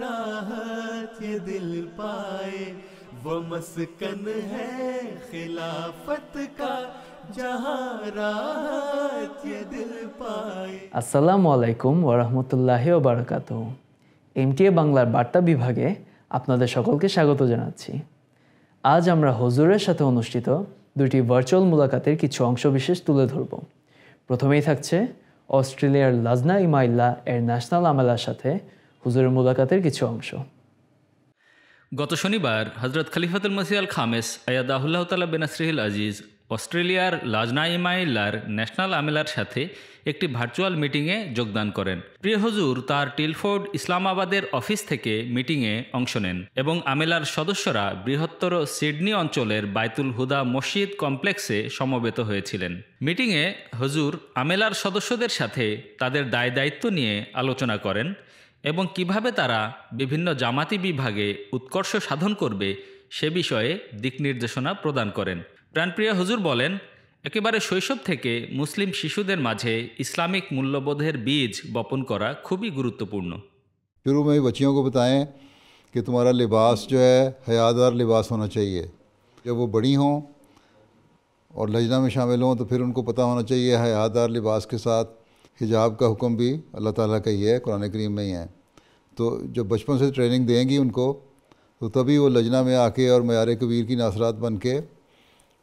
राहत ये दिल पाए वो मस्कन है खिलाफत का আসসালামু আলাইকুম ওরহমতুল্লাহ বারকাত এমটিএ বাংলার বার্তা বিভাগে আপনাদের সকলকে স্বাগত জানাচ্ছি আজ আমরা হজুরের সাথে অনুষ্ঠিত দুটি ভার্চুয়াল মুলাকাতের কিছু অংশ বিশেষ তুলে ধরব প্রথমেই থাকছে অস্ট্রেলিয়ার লাজনা ইমাইল্লা এর ন্যাশনাল আমেলার সাথে হুজুরের মুলাকাতের কিছু অংশ গত শনিবার হজরত খলিফাতুল মসিয়াল খামেস খামেস আয়াদাহুল্লাহ তালা বেনাসরিহিল আজিজ অস্ট্রেলিয়ার লাজনা ইমাইল্লার ন্যাশনাল আমেলার সাথে একটি ভার্চুয়াল মিটিংয়ে যোগদান করেন প্রিয় হজুর তার টিলফোর্ড ইসলামাবাদের অফিস থেকে মিটিংয়ে অংশ নেন এবং আমেলার সদস্যরা বৃহত্তর সিডনি অঞ্চলের বাইতুল হুদা মসজিদ কমপ্লেক্সে সমবেত হয়েছিলেন মিটিংয়ে হজুর আমেলার সদস্যদের সাথে তাদের দায় দায়িত্ব নিয়ে আলোচনা করেন এবং কিভাবে তারা বিভিন্ন জামাতি বিভাগে উৎকর্ষ সাধন করবে সে বিষয়ে দিক নির্দেশনা প্রদান করেন প্রাণপ্রিয়া হুজুর বলেন একেবারে শৈশব থেকে মুসলিম শিশুদের মাঝে ইসলামিক মূল্যবোধের বীজ বপন করা খুবই গুরুত্বপূর্ণ শুরু में बच्चियों को बताएं कि तुम्हारा लिबास जो है हयादार लिबास होना चाहिए जब वो बड़ी हों और लजना में शामिल हों तो फिर उनको पता होना चाहिए हिजाब का हुक्म भी अल्लाह ताला का ही है कुरान करीम में ही है तो जो बचपन से ट्रेनिंग देंगी उनको तो तभी वो लजना में आके और मैार कबीर की नासरात बन के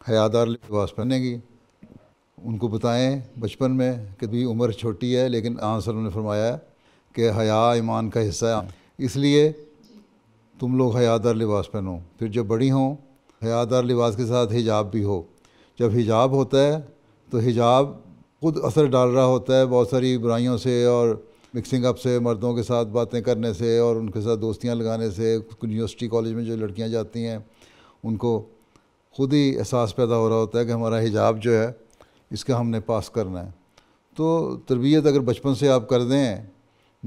हयादार लिबास पहनेगी उनको बताएं बचपन में कि भी उम्र छोटी है लेकिन आंसर उन्होंने फरमाया कि हया ईमान का हिस्सा है इसलिए तुम लोग हयादार लिबास पहनो फिर जब बड़ी हों हयादार लिबास के साथ हिजाब भी हो जब हिजाब होता है तो हिजाब खुद असर डाल रहा होता है बहुत सारी बुराइयों से और मिक्सिंग अप से मर्दों के साथ बातें करने से और उनके साथ दोस्तियाँ लगाने से यूनिवर्सिटी कॉलेज में जो लड़कियाँ जाती हैं उनको खुद ही एहसास पैदा हो रहा होता है कि हमारा हिजाब जो है इसका हमने पास करना है तो तरबियत अगर बचपन से आप कर दें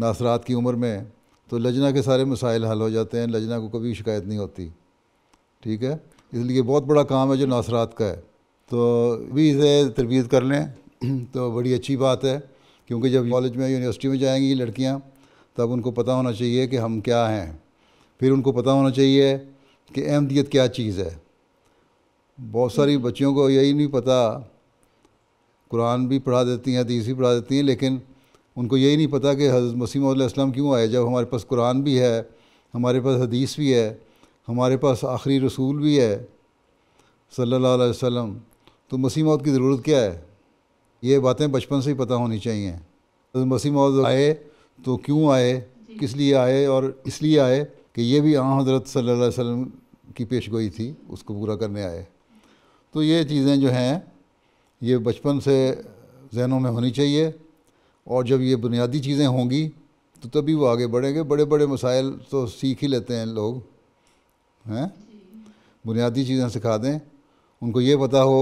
नासरात की उम्र में तो लजना के सारे मसाइल हल हो जाते हैं लजना को कभी शिकायत नहीं होती ठीक है इसलिए बहुत बड़ा काम है जो नासरात का है तो भी इसे तरबियत कर लें तो बड़ी अच्छी बात है क्योंकि जब कॉलेज में यूनिवर्सिटी में जाएंगी लड़कियां तब उनको पता होना चाहिए कि हम क्या हैं फिर उनको पता होना चाहिए कि अहमदियत क्या चीज़ है बहुत सारी बच्चियों को यही नहीं पता कुरान भी पढ़ा देती हैं हदीस भी पढ़ा देती हैं लेकिन उनको यही नहीं पता कि हज़रत मसीम क्यों आए जब हमारे पास कुरान भी है हमारे पास हदीस भी है हमारे पास आखिरी रसूल भी है सल्लल्लाहु अलैहि वसल्लम तो मसीमौत की ज़रूरत क्या है ये बातें बचपन से ही पता होनी चाहिए तो मसीह मौजूद आए तो क्यों आए किस लिए आए और इसलिए आए कि ये भी आ हज़रत सल्लल्लाहु अलैहि वसल्लम की पेश गोई थी उसको पूरा करने आए तो ये चीज़ें जो हैं ये बचपन से जहनों में होनी चाहिए और जब ये बुनियादी चीज़ें होंगी तो तभी वो आगे बढ़ेंगे बड़े बड़े मसाइल तो सीख ही लेते हैं लोग हैं बुनियादी चीज़ें सिखा दें उनको ये पता हो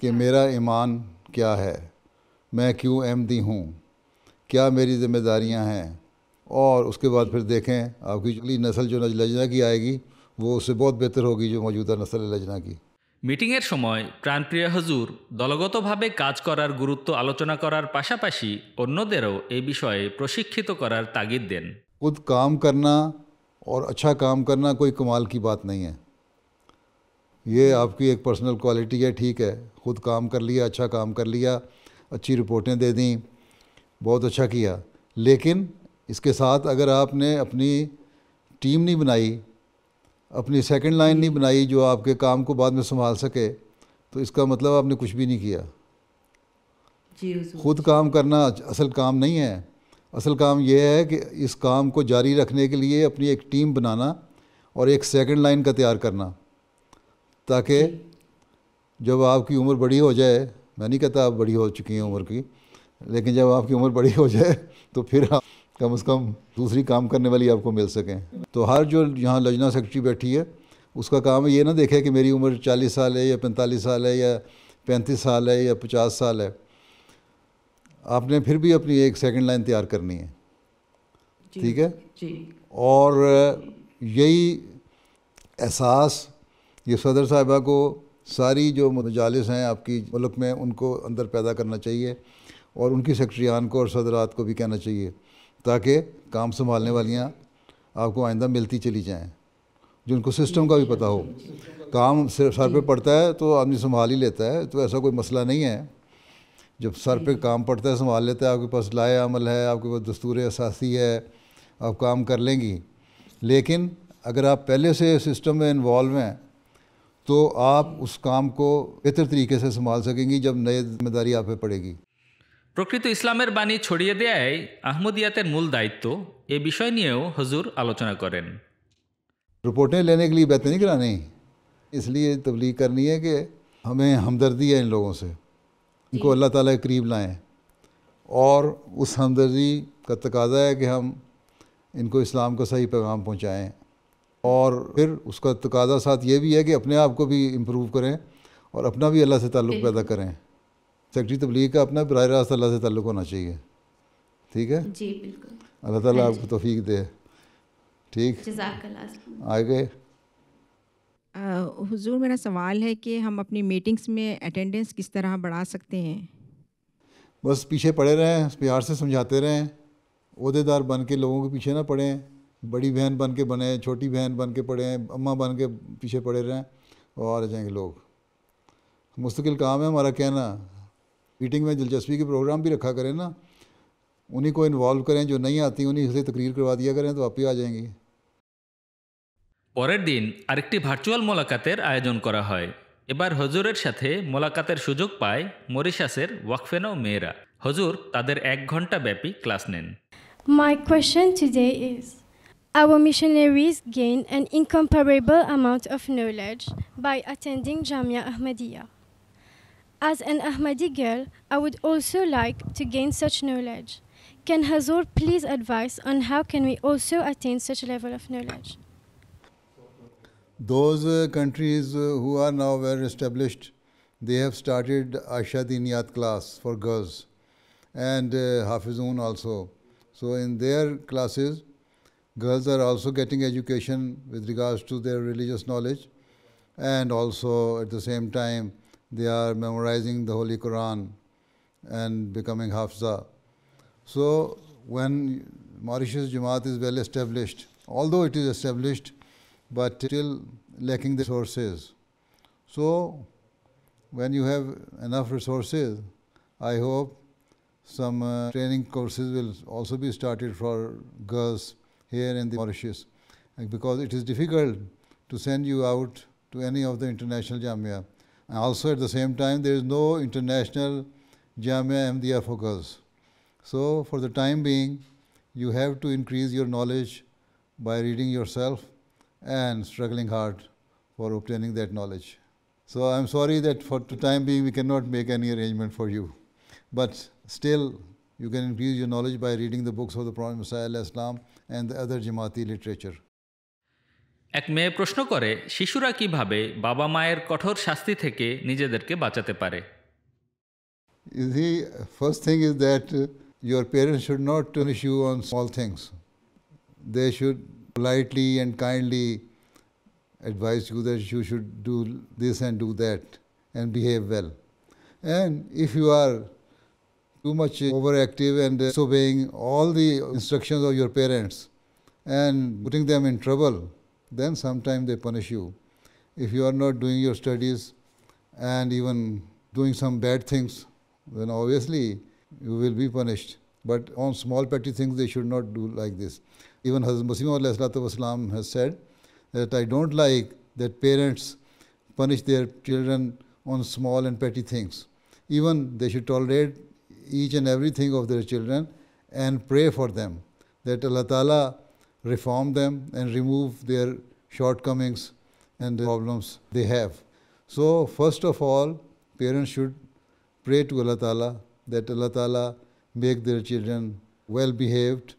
कि मेरा ईमान क्या है मैं क्यों दी हूँ क्या मेरी जिम्मेदारियाँ हैं और उसके बाद फिर देखें आपकी अगली नस्ल जो लजना की आएगी वो उससे बहुत बेहतर होगी जो मौजूदा नस्ल लजना की মিটিংয়ের সময় প্রাণপ্রিয় হজুর দলগতভাবে কাজ করার গুরুত্ব आलोचना करार पशापाशी अन्दरों এই विषय प्रशिक्षित करार तागिद दें खुद काम करना और अच्छा काम करना कोई कमाल की बात नहीं है ये आपकी एक पर्सनल क्वालिटी है ठीक है ख़ुद काम कर लिया अच्छा काम कर लिया अच्छी रिपोर्टें दे दी बहुत अच्छा किया लेकिन इसके साथ अगर आपने अपनी टीम नहीं बनाई अपनी सेकंड लाइन नहीं बनाई जो आपके काम को बाद में संभाल सके तो इसका मतलब आपने कुछ भी नहीं किया खुद काम करना असल काम नहीं है असल काम यह है कि इस काम को जारी रखने के लिए अपनी एक टीम बनाना और एक सेकंड लाइन का तैयार करना ताकि जब आपकी उम्र बड़ी हो जाए मैं नहीं कहता आप बड़ी हो चुकी हैं उम्र की लेकिन जब आपकी उम्र बड़ी हो जाए तो फिर आप कम से कम दूसरी काम करने वाली आपको मिल सकें तो हर जो यहाँ लजना सेक्रेटरी बैठी है उसका काम ये ना देखे कि मेरी उम्र 40 साल है या 45 साल है या 35 साल है या 50 साल है आपने फिर भी अपनी एक सेकंड लाइन तैयार करनी है ठीक है जी। और यही एहसास ये सदर साहिबा को सारी जो मजालस हैं आपकी मुल्क में उनको अंदर पैदा करना चाहिए और उनकी सेक्रटरियान को और सदरात को भी कहना चाहिए ताकि काम संभालने वालियाँ आपको आइंदा मिलती चली जाएँ जिनको सिस्टम का भी पता हो काम सिर्फ सर पे पड़ता है तो आदमी संभाल ही लेता है तो ऐसा कोई मसला नहीं है जब सर पे काम पड़ता है संभाल लेता है आपके पास लाए अमल है आपके पास दस्तूर असासी है आप काम कर लेंगी लेकिन अगर आप पहले से सिस्टम में इन्वॉल्व हैं तो आप उस काम को बेहतर तरीके से संभाल सकेंगी जब नए जिम्मेदारी आप पड़ेगी प्रकृत ইসলামের বাণী ছড়িয়ে দেয়াই मूल दायित्व দায়িত্ব এ বিষয় নিয়েও হজুর আলোচনা করেন रिपोर्टें लेने के लिए बैठे नहीं करानी इसलिए तबलीग करनी है कि हमें हमदर्दी है इन लोगों से इनको अल्लाह ताला के करीब लाएं और उस हमदर्दी का तकाजा है कि हम इनको इस्लाम का सही पैगाम पहुँचाएँ और फिर उसका तकाजा साथ ये भी है कि अपने आप को भी इम्प्रूव करें और अपना भी अल्लाह से ताल्लुक़ पैदा करें सेक्रेटरी तबलीग का अपना बर रास्त अल्लाह से ताल्लुक़ होना चाहिए ठीक है जी बिल्कुल अल्लाह ताला हाँ आपको तोफीक दे ठीक आगे हुजूर मेरा सवाल है कि हम अपनी मीटिंग्स में अटेंडेंस किस तरह बढ़ा सकते हैं बस पीछे पड़े रहें प्यार से समझाते रहें अहदेदार बन के लोगों के पीछे ना पड़ें बड़ी बहन बन के बने छोटी बहन बन के पड़े हैं अम्मा बन के पीछे पड़े रहें और आ जाएंगे लोग मुस्तकिल काम है हमारा कहना मीटिंग में दिलचस्पी के प्रोग्राम भी रखा करें ना उन्हीं को इन्वॉल्व करें जो नहीं आती उन्हीं से तकरीर करवा दिया करें तो आप ही आ जाएंगी পরের দিন আরেকটি ভার্চুয়াল মোলাকাতের আয়োজন করা হয় এবার হজুরের সাথে মোলাকাতের সুযোগ পায় মরিশাসের ওয়াকফেনাও মেয়েরা হজুর তাদের এক ঘন্টা ব্যাপী ক্লাস নেন My question today is Our missionaries gain an incomparable amount of knowledge by attending Jamia Ahmadiyya. As an Ahmadi girl, I would also like to gain such knowledge. Can Hazur please advise on how can we also attain such level of knowledge? Those uh, countries uh, who are now very established, they have started Ashadiniyat class for girls and uh, Hafizun also. So in their classes, Girls are also getting education with regards to their religious knowledge, and also at the same time, they are memorizing the Holy Quran and becoming Hafza. So, when Mauritius Jamaat is well established, although it is established, but still lacking the resources. So, when you have enough resources, I hope some uh, training courses will also be started for girls here in the Mauritius because it is difficult to send you out to any of the international jamia. And also at the same time, there is no international jamia MDR focus. So for the time being, you have to increase your knowledge by reading yourself and struggling hard for obtaining that knowledge. So I'm sorry that for the time being, we cannot make any arrangement for you. But still, you can increase your knowledge by reading the books of the Prophet Messiah Islam and the other Jamaati literature. এক মেয়ে প্রশ্ন করে শিশুরা কিভাবে বাবা মায়ের কঠোর শাস্তি থেকে নিজেদেরকে বাঁচাতে পারে The first thing is that uh, your parents should not punish you on small things. They should politely and kindly advise you that you should do this and do that and behave well. And if you are too much overactive and disobeying all the instructions of your parents and putting them in trouble, then sometimes they punish you. If you are not doing your studies and even doing some bad things, then obviously you will be punished. But on small petty things, they should not do like this. Even Hazrat Masih has said that I don't like that parents punish their children on small and petty things. Even they should tolerate each and everything of their children and pray for them that Allah Ta'ala reform them and remove their shortcomings and the problems they have. So, first of all, parents should pray to Allah Ta'ala that Allah Ta'ala make their children well behaved,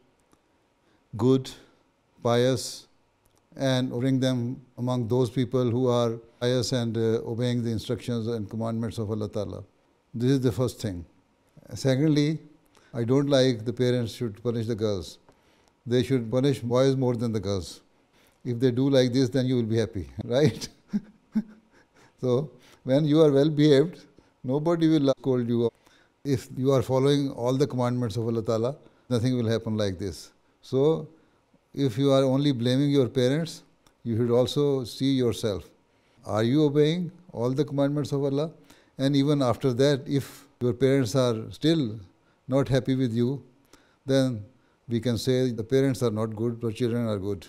good, pious, and bring them among those people who are pious and uh, obeying the instructions and commandments of Allah Ta'ala. This is the first thing. Secondly, I don't like the parents should punish the girls. They should punish boys more than the girls. If they do like this, then you will be happy, right? so, when you are well behaved, nobody will scold you. If you are following all the commandments of Allah Ta'ala, nothing will happen like this. So, if you are only blaming your parents, you should also see yourself. Are you obeying all the commandments of Allah? And even after that, if your parents are still not happy with you, then we can say the parents are not good, but children are good.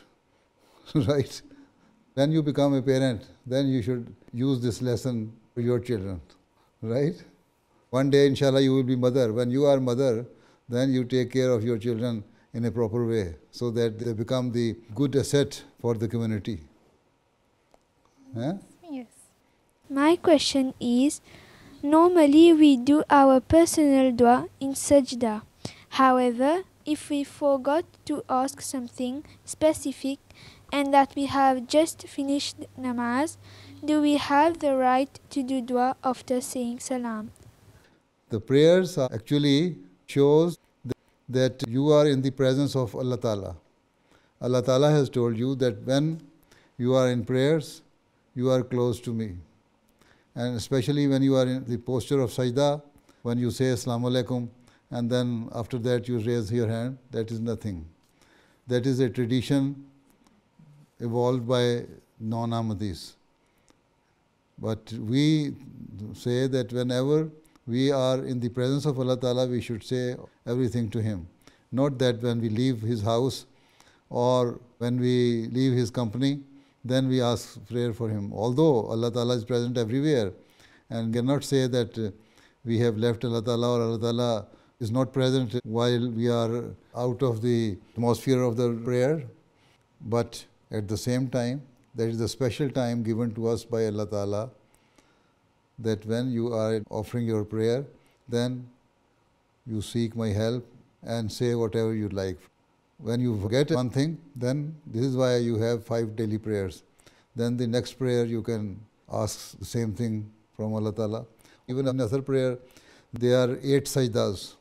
right? When you become a parent, then you should use this lesson for your children. Right? One day, inshallah, you will be mother. When you are mother, then you take care of your children in a proper way so that they become the good asset for the community. Yes. yes. My question is Normally we do our personal dua in sajda. However, if we forgot to ask something specific and that we have just finished namaz, do we have the right to do dua after saying salam? The prayers actually shows that you are in the presence of Allah Ta'ala. Allah Ta'ala has told you that when you are in prayers, you are close to me. And especially when you are in the posture of sajda, when you say Assalamu alaikum, and then after that you raise your hand, that is nothing. That is a tradition evolved by non Ahmadis. But we say that whenever we are in the presence of Allah Ta'ala, we should say everything to Him. Not that when we leave His house or when we leave His company, then we ask prayer for him. Although Allah Ta'ala is present everywhere and cannot say that uh, we have left Allah Ta'ala or Allah Ta'ala is not present while we are out of the atmosphere of the prayer. But at the same time, that is the special time given to us by Allah Ta'ala that when you are offering your prayer, then you seek my help and say whatever you like. When you forget one thing, then this is why you have five daily prayers. Then the next prayer you can ask the same thing from Allah Ta'ala. Even in other prayer, there are eight sajdas.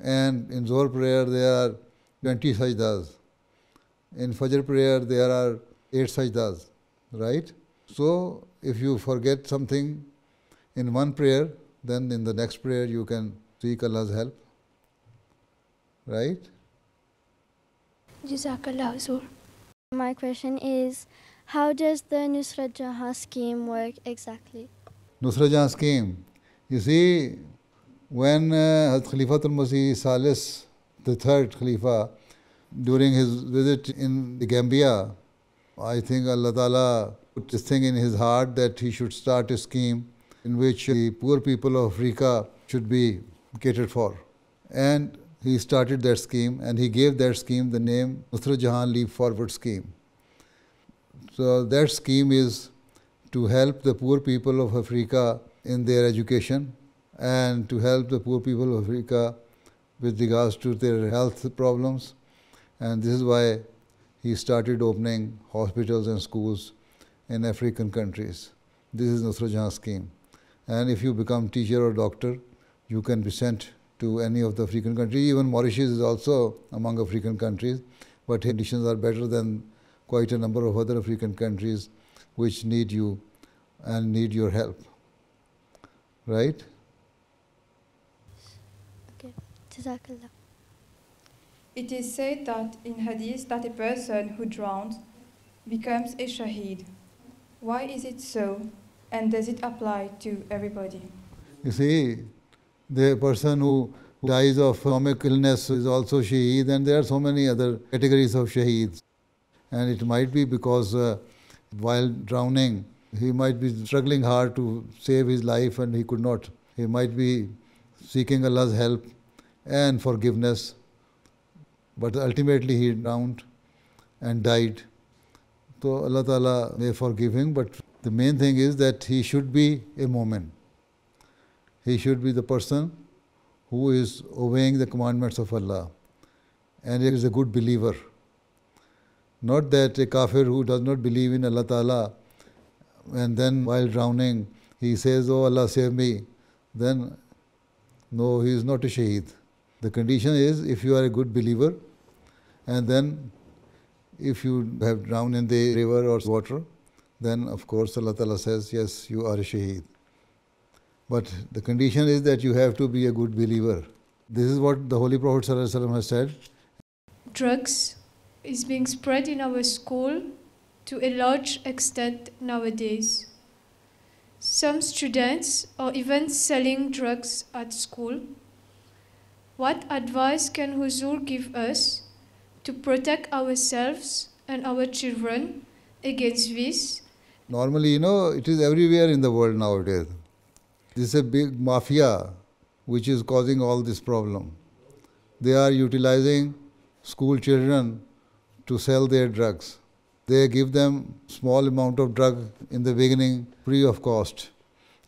And in Zohar prayer, there are 20 sajdas. In Fajr prayer, there are eight sajdas, right? So, if you forget something in one prayer, then in the next prayer you can seek Allah's help, right? Jazakallah My question is, how does the Nusrat Jahan scheme work exactly? Nusrat Jahan scheme. You see, when uh, Khalifatul Masih Salis, the third Khalifa, during his visit in the Gambia, I think Allah Ta'ala put this thing in his heart that he should start a scheme in which the poor people of Africa should be catered for. And he started their scheme and he gave their scheme the name Nusrat Jahan Leap Forward Scheme. So their scheme is to help the poor people of Africa in their education and to help the poor people of Africa with regards to their health problems. And this is why he started opening hospitals and schools in African countries. This is Nusra Jahan scheme. And if you become teacher or doctor, you can be sent to any of the African countries. Even Mauritius is also among African countries, but conditions are better than quite a number of other African countries which need you and need your help. Right? Okay. It is said that in Hadith that a person who drowns becomes a shaheed. Why is it so? And does it apply to everybody? You see, the person who dies of stomach illness is also shaheed, and there are so many other categories of shaheeds. And it might be because uh, while drowning, he might be struggling hard to save his life and he could not. He might be seeking Allah's help and forgiveness, but ultimately he drowned and died. So Allah Ta'ala may forgive him, but the main thing is that he should be a moment he should be the person who is obeying the commandments of Allah and he is a good believer. Not that a kafir who does not believe in Allah Ta'ala and then while drowning he says, Oh Allah save me, then no, he is not a shaheed. The condition is if you are a good believer and then if you have drowned in the river or water, then of course Allah Ta'ala says, Yes, you are a shaheed. But the condition is that you have to be a good believer. This is what the Holy Prophet ﷺ has said. Drugs is being spread in our school to a large extent nowadays. Some students are even selling drugs at school. What advice can Huzur give us to protect ourselves and our children against this? Normally, you know, it is everywhere in the world nowadays. This is a big mafia which is causing all this problem. They are utilizing school children to sell their drugs. They give them small amount of drug in the beginning, free of cost.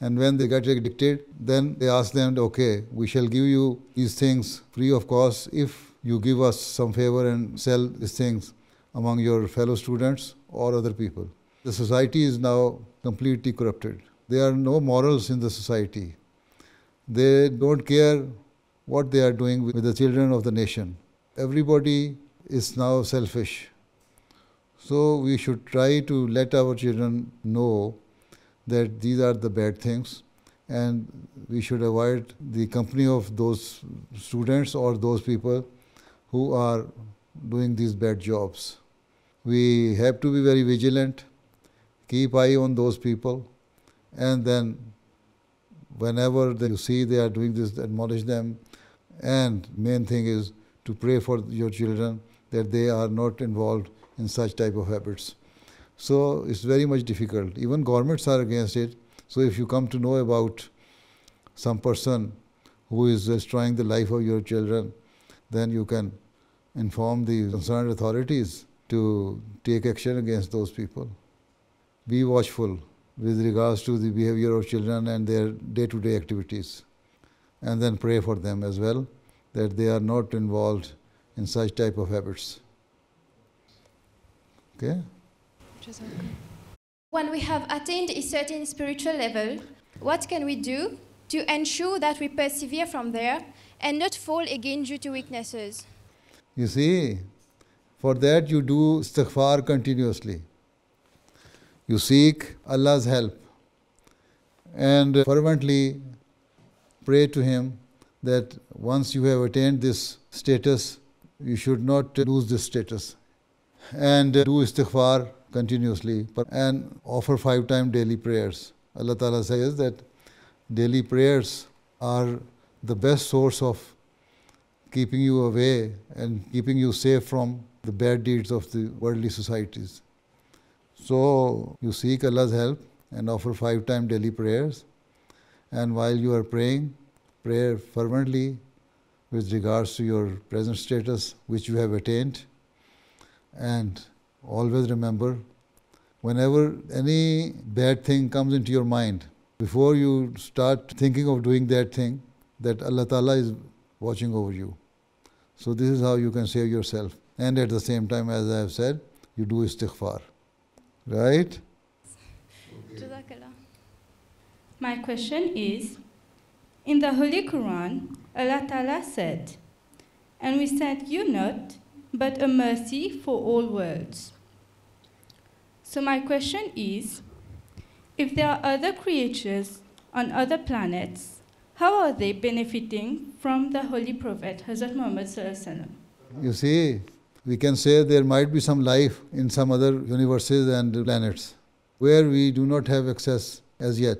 And when they get addicted, then they ask them, okay, we shall give you these things free of cost if you give us some favor and sell these things among your fellow students or other people. The society is now completely corrupted. There are no morals in the society. They don't care what they are doing with the children of the nation. Everybody is now selfish. So we should try to let our children know that these are the bad things and we should avoid the company of those students or those people who are doing these bad jobs. We have to be very vigilant, keep eye on those people and then whenever they, you see they are doing this, admonish them. And main thing is to pray for your children that they are not involved in such type of habits. So it's very much difficult. Even governments are against it. So if you come to know about some person who is destroying the life of your children, then you can inform the concerned authorities to take action against those people. Be watchful with regards to the behavior of children and their day to day activities. And then pray for them as well, that they are not involved in such type of habits. Okay? When we have attained a certain spiritual level, what can we do to ensure that we persevere from there and not fall again due to weaknesses? You see, for that you do istighfar continuously. You seek Allah's help and fervently pray to Him that once you have attained this status, you should not lose this status. And do istighfar continuously and offer five time daily prayers. Allah Ta'ala says that daily prayers are the best source of keeping you away and keeping you safe from the bad deeds of the worldly societies. So you seek Allah's help and offer five time daily prayers. And while you are praying, pray fervently with regards to your present status which you have attained. And always remember whenever any bad thing comes into your mind, before you start thinking of doing that thing, that Allah Ta'ala is watching over you. So this is how you can save yourself. And at the same time, as I have said, you do istighfar. Right? My question is In the Holy Quran, Allah Ta'ala said, And we sent you not, but a mercy for all worlds. So, my question is if there are other creatures on other planets, how are they benefiting from the Holy Prophet Hazrat Muhammad? You see, we can say there might be some life in some other universes and planets where we do not have access as yet.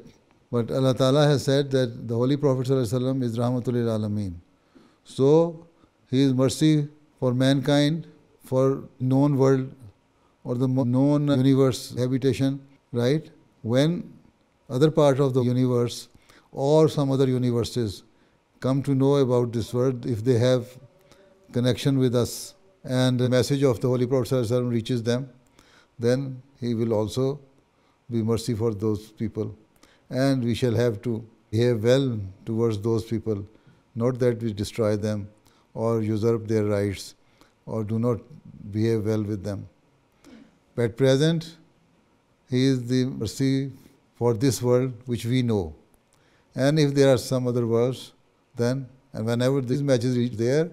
But Allah Ta'ala has said that the Holy Prophet ﷺ is Rahmatul Alameen. So, He is mercy for mankind, for known world or the known universe habitation, right? When other part of the universe or some other universes come to know about this world, if they have connection with us, and the message of the Holy Prophet reaches them, then he will also be mercy for those people. And we shall have to behave well towards those people, not that we destroy them or usurp their rights or do not behave well with them. But present, he is the mercy for this world which we know. And if there are some other worlds, then and whenever these matches reach there,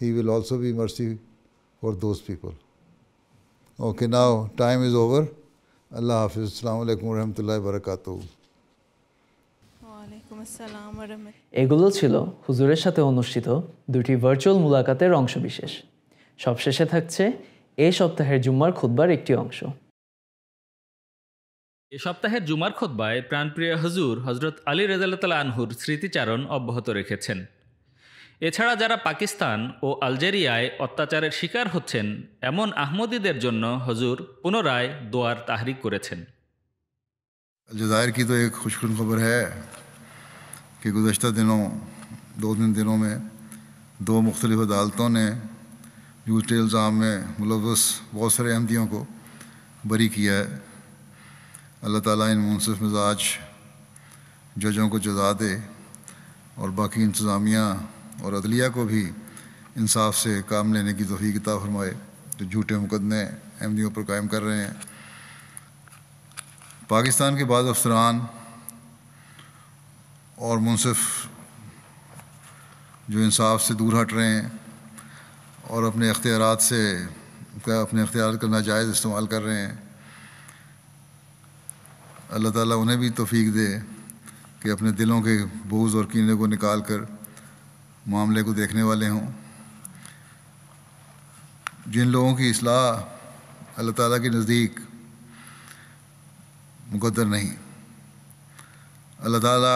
He will also be mercy for those people. Okay, now time is over. Allah Hafiz. Assalamu alaikum warahmatullahi wabarakatuh. এগুলো ছিল হুজুরের সাথে অনুষ্ঠিত দুটি virtual মুলাকাতের অংশ বিশেষ সবশেষে থাকছে এ সপ্তাহের জুম্মার খুদ্বার একটি অংশ এ সপ্তাহের জুমার খোদ্বায় প্রাণপ্রিয় হজুর হজরত আলী রেজাল্লাহ আনহুর স্মৃতিচারণ অব্যাহত রেখেছেন एछड़ा जरा पाकिस्तान ओ अल्जेरियाए अत्ताचारेर शिकार होतछेन एमोन अहमदীদের জন্য হুজুর পুনরাই দואר তাহরিক করেন الجزائر কি তো এক খুশখবর হ্যায় কি گزشتہ দেনো দোজেন দেনো মে দো মুখতলিফ আদালতের নে ইউস টেল الزام মে मुलवस বহুত سارے আমদিয়োঁ কো বারি কিয়া আল্লাহ তাআলা ইন মুন্সिफ मिजाज जजों को जुदा दे और बाकी इंतजामिया और अदलिया को भी इंसाफ से काम लेने की तोफ़ी किताब फरमाए जो झूठे मुकदमे अहमदियों पर कायम कर रहे हैं पाकिस्तान के बाद अफसरान और मुनसिफ जो इंसाफ से दूर हट रहे हैं और अपने अख्तियार से अपने अख्तियार का नाजायज़ इस्तेमाल कर रहे हैं अल्लाह ताला उन्हें भी तोफ़ी दे कि अपने दिलों के बोझ और कीने को निकाल कर मामले को देखने वाले हों जिन लोगों की असलाह अल्लाह ताला के नज़दीक मुकदर नहीं अल्लाह ताला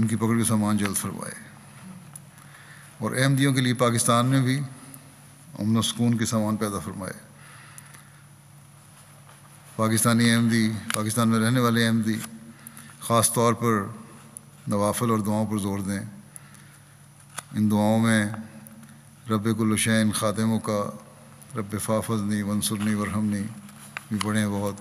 उनकी पकड़ के सामान जल्द फरमाए और अहमदियों के लिए पाकिस्तान में भी अमन सुकून के सामान पैदा फरमाए पाकिस्तानी अहमदी पाकिस्तान में रहने वाले अहमदी ख़ास तौर पर नवाफल और दुआओं पर ज़ोर दें इन दुआओं में रब गुलशैन ख़ातिमों का रब फाफजनी वनसरनी वरहमनी भी हैं बहुत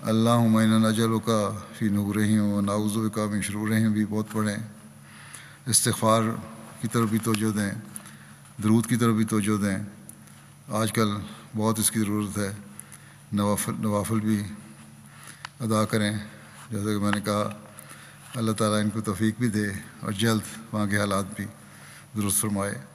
अल्लाह मैन नजल का फ़ी नूर हूँ नाउज़ का मिन शरूर भी बहुत पढ़ें इस्तफ़ार की तरफ भी तोजो दें दरूद की तरफ भी तोजो दें आजकल बहुत इसकी ज़रूरत है नवाफल नवाफल भी अदा करें जैसे कि मैंने कहा अल्लाह ताला इनको तफीक भी दे और जल्द वहाँ के हालात भी दुरुस्त फरमाए